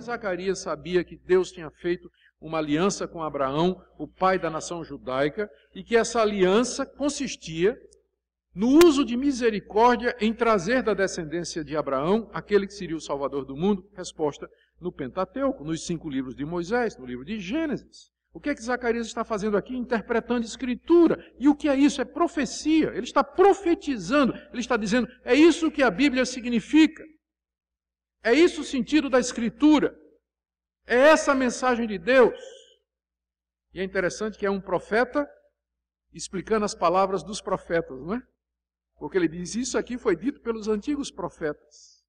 que Zacarias sabia que Deus tinha feito uma aliança com Abraão, o pai da nação judaica, e que essa aliança consistia no uso de misericórdia em trazer da descendência de Abraão aquele que seria o Salvador do mundo? Resposta: no Pentateuco, nos cinco livros de Moisés, no livro de Gênesis. O que é que Zacarias está fazendo aqui? Interpretando Escritura. E o que é isso? É profecia. Ele está profetizando. Ele está dizendo: é isso que a Bíblia significa. É isso o sentido da Escritura. É essa a mensagem de Deus. E é interessante que é um profeta explicando as palavras dos profetas, não é? Porque ele diz: Isso aqui foi dito pelos antigos profetas.